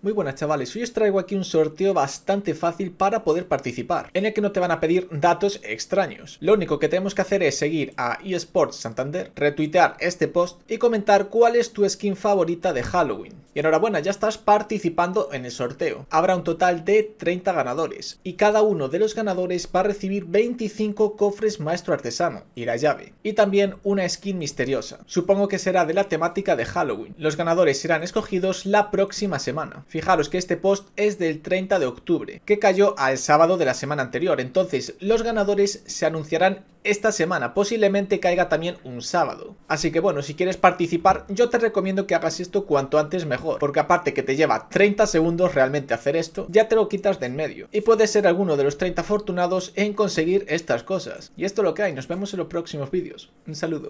Muy buenas chavales, hoy os traigo aquí un sorteo bastante fácil para poder participar, en el que no te van a pedir datos extraños. Lo único que tenemos que hacer es seguir a eSports Santander, retuitear este post y comentar cuál es tu skin favorita de Halloween enhorabuena, ya estás participando en el sorteo. Habrá un total de 30 ganadores y cada uno de los ganadores va a recibir 25 cofres maestro artesano y la llave. Y también una skin misteriosa. Supongo que será de la temática de Halloween. Los ganadores serán escogidos la próxima semana. Fijaros que este post es del 30 de octubre, que cayó al sábado de la semana anterior. Entonces los ganadores se anunciarán esta semana, posiblemente caiga también un sábado. Así que bueno, si quieres participar, yo te recomiendo que hagas esto cuanto antes mejor porque aparte que te lleva 30 segundos realmente hacer esto, ya te lo quitas de en medio. Y puedes ser alguno de los 30 afortunados en conseguir estas cosas. Y esto es lo que hay, nos vemos en los próximos vídeos. Un saludo.